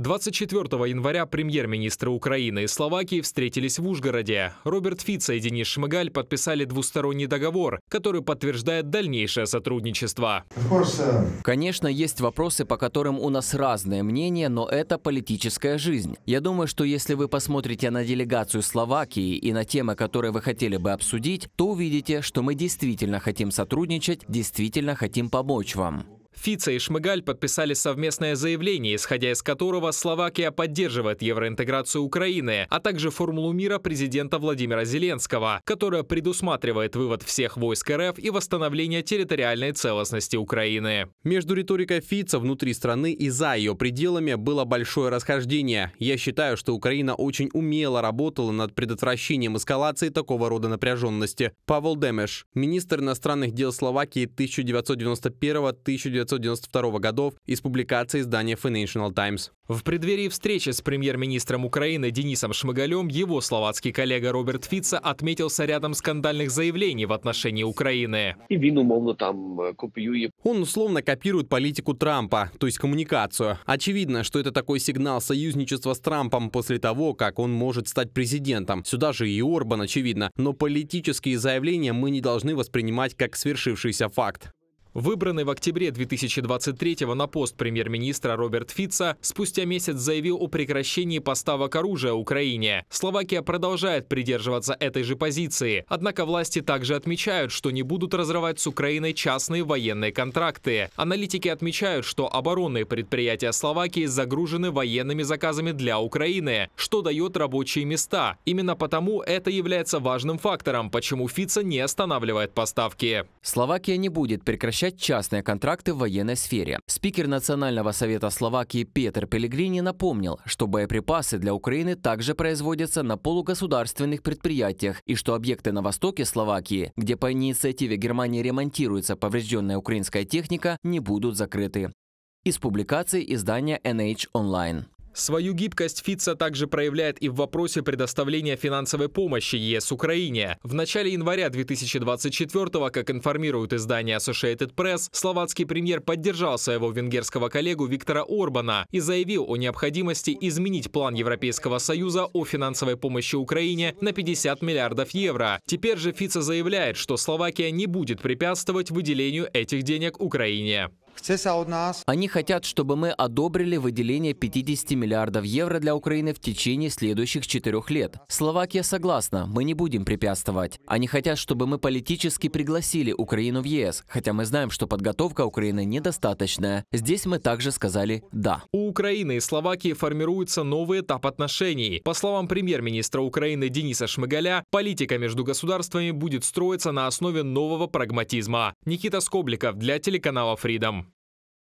24 января премьер-министры Украины и Словакии встретились в Ужгороде. Роберт Фица и Денис Шмыгаль подписали двусторонний договор, который подтверждает дальнейшее сотрудничество. Конечно, есть вопросы, по которым у нас разное мнение, но это политическая жизнь. Я думаю, что если вы посмотрите на делегацию Словакии и на темы, которые вы хотели бы обсудить, то увидите, что мы действительно хотим сотрудничать, действительно хотим помочь вам. Фица и Шмыгаль подписали совместное заявление, исходя из которого Словакия поддерживает евроинтеграцию Украины, а также формулу мира президента Владимира Зеленского, которая предусматривает вывод всех войск РФ и восстановление территориальной целостности Украины. Между риторикой Фица внутри страны и за ее пределами было большое расхождение. Я считаю, что Украина очень умело работала над предотвращением эскалации такого рода напряженности. Павел Демеш, министр иностранных дел Словакии 1991 1992 1992 годов из публикации издания Financial Times. В преддверии встречи с премьер-министром Украины Денисом Шмыгалем его словацкий коллега Роберт Фица отметился рядом скандальных заявлений в отношении Украины. Э, он условно копирует политику Трампа, то есть коммуникацию. Очевидно, что это такой сигнал союзничества с Трампом после того, как он может стать президентом. Сюда же и Орбан, очевидно. Но политические заявления мы не должны воспринимать как свершившийся факт. Выбранный в октябре 2023 на пост премьер-министра Роберт Фица спустя месяц заявил о прекращении поставок оружия Украине. Словакия продолжает придерживаться этой же позиции. Однако власти также отмечают, что не будут разрывать с Украиной частные военные контракты. Аналитики отмечают, что оборонные предприятия Словакии загружены военными заказами для Украины, что дает рабочие места. Именно потому это является важным фактором, почему Фица не останавливает поставки. Словакия не будет прекращать сокращать частные контракты в военной сфере. Спикер Национального совета Словакии Петр Пелегрини напомнил, что боеприпасы для Украины также производятся на полугосударственных предприятиях и что объекты на востоке Словакии, где по инициативе Германии ремонтируется поврежденная украинская техника, не будут закрыты. Из публикации издания NH Online. Свою гибкость ФИЦА также проявляет и в вопросе предоставления финансовой помощи ЕС Украине. В начале января 2024-го, как информируют издание Associated Press, словацкий премьер поддержал своего венгерского коллегу Виктора Орбана и заявил о необходимости изменить план Европейского Союза о финансовой помощи Украине на 50 миллиардов евро. Теперь же ФИЦА заявляет, что Словакия не будет препятствовать выделению этих денег Украине. Они хотят, чтобы мы одобрили выделение 50 миллиардов евро для Украины в течение следующих четырех лет. Словакия согласна, мы не будем препятствовать. Они хотят, чтобы мы политически пригласили Украину в ЕС, хотя мы знаем, что подготовка Украины недостаточная. Здесь мы также сказали «да». У Украины и Словакии формируется новый этап отношений. По словам премьер-министра Украины Дениса Шмыгаля, политика между государствами будет строиться на основе нового прагматизма. Никита Скобликов для телеканала Freedom.